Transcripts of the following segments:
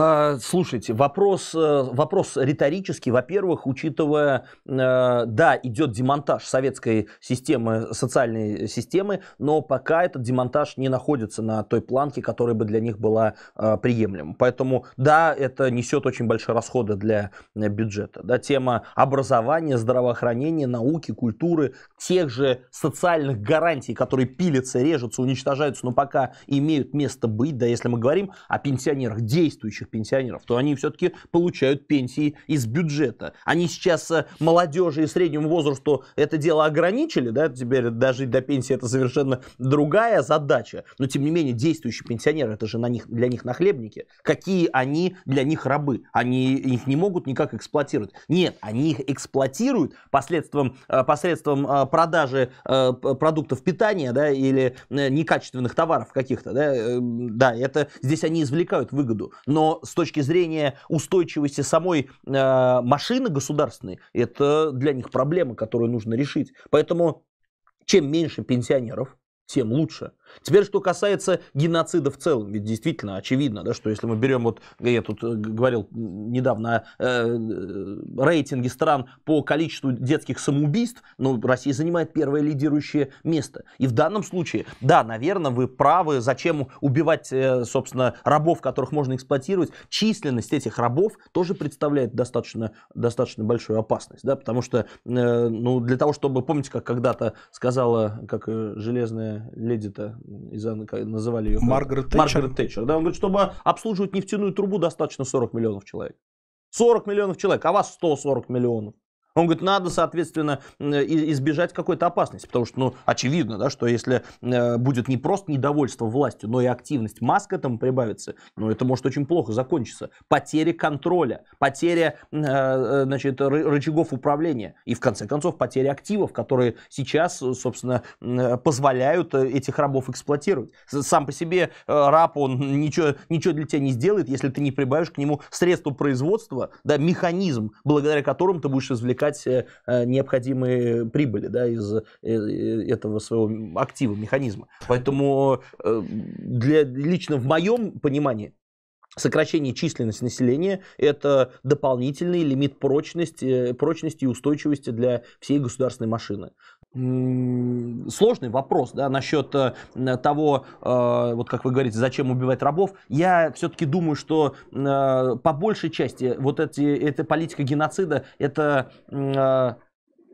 А, слушайте, вопрос, э, вопрос риторический. Во-первых, учитывая, э, да, идет демонтаж советской системы, социальной системы, но пока этот демонтаж не находится на той планке, которая бы для них была э, приемлема. Поэтому, да, это несет очень большие расходы для бюджета. Да, тема образования, здравоохранения, науки, культуры, тех же социальных гарантий, которые пилятся, режутся, уничтожаются, но пока имеют место быть. Да, если мы говорим о пенсионерах, действующих будущих пенсионеров, то они все-таки получают пенсии из бюджета. Они сейчас э, молодежи и среднему возрасту это дело ограничили, да, теперь даже до пенсии это совершенно другая задача. Но тем не менее действующие пенсионеры, это же на них, для них нахлебники. Какие они для них рабы? Они их не могут никак эксплуатировать. Нет, они их эксплуатируют посредством, э, посредством э, продажи продуктов питания да, или некачественных товаров каких-то. Да, да, это здесь они извлекают выгоду. Но с точки зрения устойчивости самой э, машины государственной, это для них проблема, которую нужно решить. Поэтому чем меньше пенсионеров, тем лучше. Теперь, что касается геноцида в целом, ведь действительно очевидно, да, что если мы берем, вот я тут э, говорил недавно о э, э, рейтинге стран по количеству детских самоубийств, ну, Россия занимает первое лидирующее место. И в данном случае, да, наверное, вы правы, зачем убивать, э, собственно, рабов, которых можно эксплуатировать. Численность этих рабов тоже представляет достаточно, достаточно большую опасность, да, потому что, э, ну, для того, чтобы, помните, как когда-то сказала, как железная леди-то из-за, называли ее... Маргарет Тэтчер. Маргарет Тэтчер. Да, он говорит, чтобы обслуживать нефтяную трубу достаточно 40 миллионов человек. 40 миллионов человек, а вас 140 миллионов. Он говорит, надо, соответственно, избежать какой-то опасности, потому что, ну, очевидно, да, что если э, будет не просто недовольство властью, но и активность маск этому прибавится, ну, это может очень плохо закончиться. Потеря контроля, потеря, э, э, значит, рычагов управления и, в конце концов, потеря активов, которые сейчас, собственно, позволяют этих рабов эксплуатировать. Сам по себе раб, он ничего, ничего для тебя не сделает, если ты не прибавишь к нему средства производства, да, механизм, благодаря которым ты будешь извлекать извлекать э, э, необходимые прибыли да, из э, этого своего актива, механизма. Поэтому для, лично в моем понимании Сокращение численности населения – это дополнительный лимит прочности, прочности и устойчивости для всей государственной машины сложный вопрос да, насчет э, того, э, вот как вы говорите, зачем убивать рабов. Я все-таки думаю, что э, по большей части вот эти, эта политика геноцида, это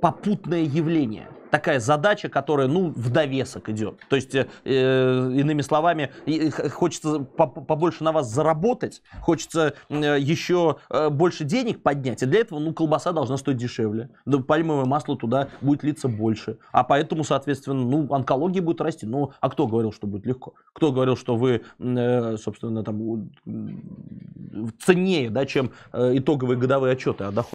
попутное явление. Такая задача, которая, ну, в довесок идет. То есть, э, э иными словами, э, хочется побольше на вас заработать, хочется э, еще больше денег поднять, и для этого, ну, колбаса должна стоить дешевле. Да, пальмовое масло туда будет литься больше. А поэтому, соответственно, ну, онкология будет расти. Ну, а кто говорил, что будет легко? Кто говорил, что вы, э, собственно, там, ценнее, да, чем итоговые годовые отчеты о доходе?